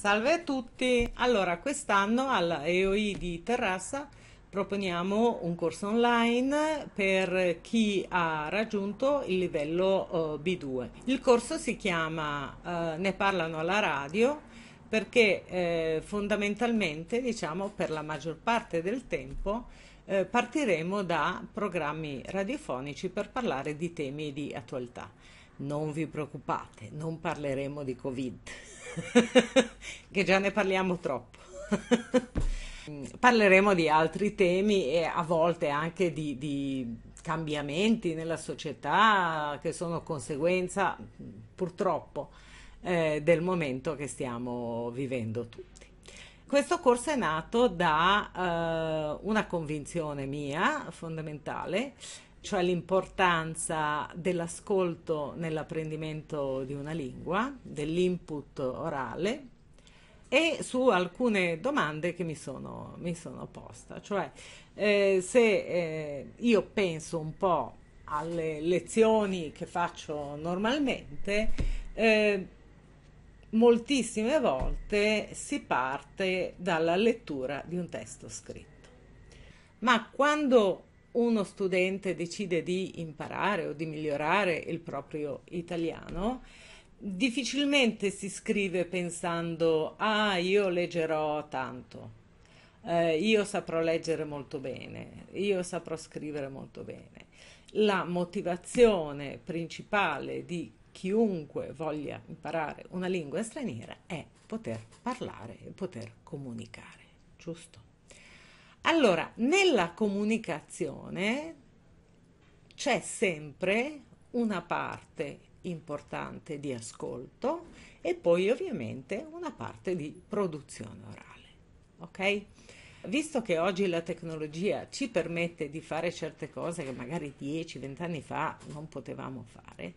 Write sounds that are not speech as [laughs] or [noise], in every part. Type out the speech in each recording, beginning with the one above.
Salve a tutti! Allora, quest'anno alla EOI di Terrassa proponiamo un corso online per chi ha raggiunto il livello eh, B2. Il corso si chiama eh, Ne parlano alla radio perché eh, fondamentalmente, diciamo, per la maggior parte del tempo eh, partiremo da programmi radiofonici per parlare di temi di attualità non vi preoccupate, non parleremo di Covid, [laughs] che già ne parliamo troppo. [laughs] parleremo di altri temi e a volte anche di, di, cambiamenti nella società che sono conseguenza, purtroppo, eh, del momento che stiamo vivendo tutti. Questo corso è nato da eh, una convinzione mia fondamentale cioè l'importanza dell'ascolto nell'apprendimento di una lingua, dell'input orale e su alcune domande che mi sono, mi sono posta, cioè eh, se eh, io penso un po' alle lezioni che faccio normalmente, eh, moltissime volte si parte dalla lettura di un testo scritto. Ma quando uno studente decide di imparare o di migliorare il proprio italiano, difficilmente si scrive pensando ah io leggerò tanto, eh, io saprò leggere molto bene, io saprò scrivere molto bene. La motivazione principale di chiunque voglia imparare una lingua straniera è poter parlare e poter comunicare, giusto? Allora, nella comunicazione c'è sempre una parte importante di ascolto e poi ovviamente una parte di produzione orale. Ok? Visto che oggi la tecnologia ci permette di fare certe cose che magari 10-20 anni fa non potevamo fare,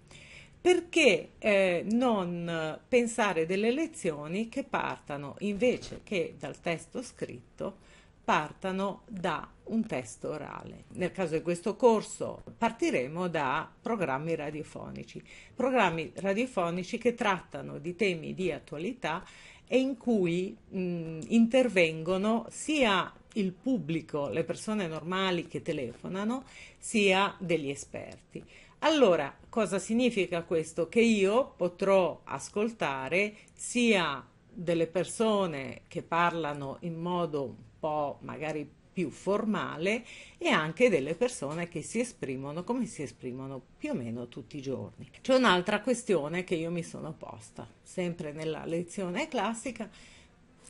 perché eh, non pensare delle lezioni che partano invece che dal testo scritto partano da un testo orale. Nel caso di questo corso partiremo da programmi radiofonici, programmi radiofonici che trattano di temi di attualità e in cui mh, intervengono sia il pubblico, le persone normali che telefonano, sia degli esperti. Allora, cosa significa questo? Che io potrò ascoltare sia delle persone che parlano in modo po' magari più formale e anche delle persone che si esprimono come si esprimono più o meno tutti i giorni. C'è un'altra questione che io mi sono posta, sempre nella lezione classica,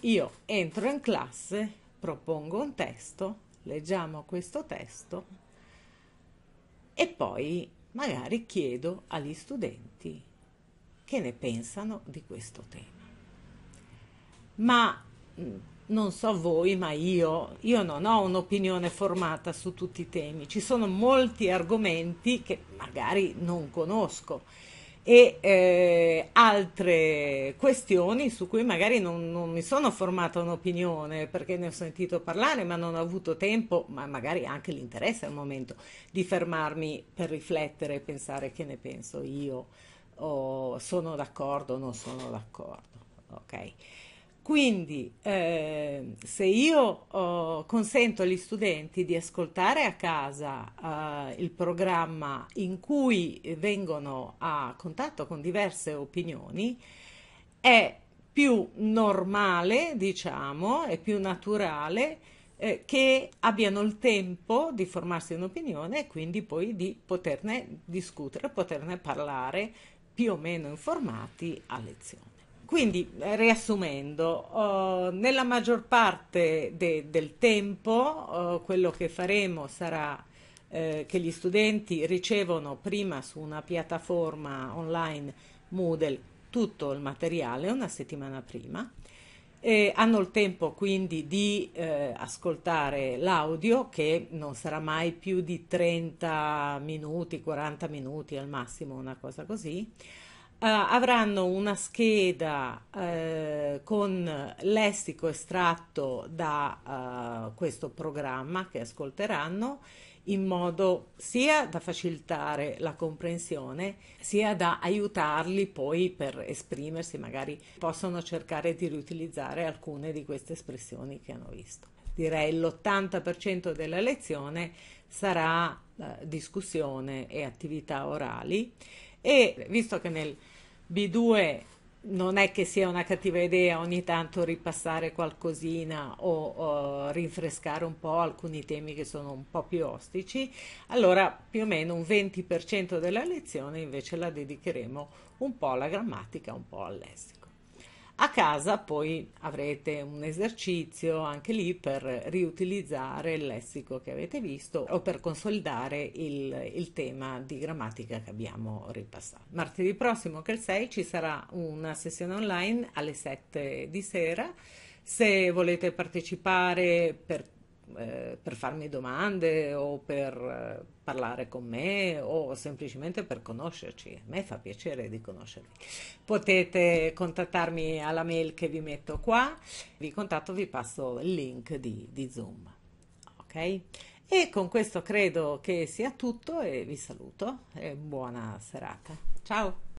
io entro in classe, propongo un testo, leggiamo questo testo e poi magari chiedo agli studenti che ne pensano di questo tema. Ma non so voi, ma io, io, non ho un'opinione formata su tutti i temi, ci sono molti argomenti che magari non conosco e eh, altre questioni su cui magari non, non, mi sono formata un'opinione perché ne ho sentito parlare ma non ho avuto tempo, ma magari anche l'interesse al momento, di fermarmi per riflettere e pensare che ne penso io o sono d'accordo o non sono d'accordo. Okay? Quindi eh, se io eh, consento agli studenti di ascoltare a casa eh, il programma in cui vengono a contatto con diverse opinioni, è più normale, diciamo, è più naturale eh, che abbiano il tempo di formarsi un'opinione e quindi poi di poterne discutere, poterne parlare più o meno informati a lezione quindi, eh, riassumendo, uh, nella maggior parte de del tempo uh, quello che faremo sarà eh, che gli studenti ricevono prima su una piattaforma online Moodle tutto il materiale una settimana prima. E hanno il tempo quindi di eh, ascoltare l'audio che non sarà mai più di 30 minuti, 40 minuti al massimo, una cosa così eh, avranno una scheda eh, con lessico estratto da eh, questo programma che ascolteranno in modo sia da facilitare la comprensione, sia da aiutarli poi per esprimersi, magari possono cercare di riutilizzare alcune di queste espressioni che hanno visto. Direi l'80% della lezione sarà eh, discussione e attività orali e visto che nel B2 non è che sia una cattiva idea ogni tanto ripassare qualcosina o, o, rinfrescare un po' alcuni temi che sono un po' più ostici, allora più o meno un 20% della lezione invece la dedicheremo un po' alla grammatica, un po' al casa poi avrete un esercizio anche lì per riutilizzare il lessico che avete visto o per consolidare il, il tema di grammatica che abbiamo ripassato. Martedì prossimo, che è il 6, ci sarà una sessione online alle 7 di sera. Se volete partecipare per eh, per farmi domande o per eh, parlare con me o semplicemente per conoscerci. A me fa piacere di conoscervi. Potete contattarmi alla mail che vi metto qua, vi contatto, vi passo il link di, di Zoom. Ok? E con questo credo che sia tutto e vi saluto e buona serata. Ciao!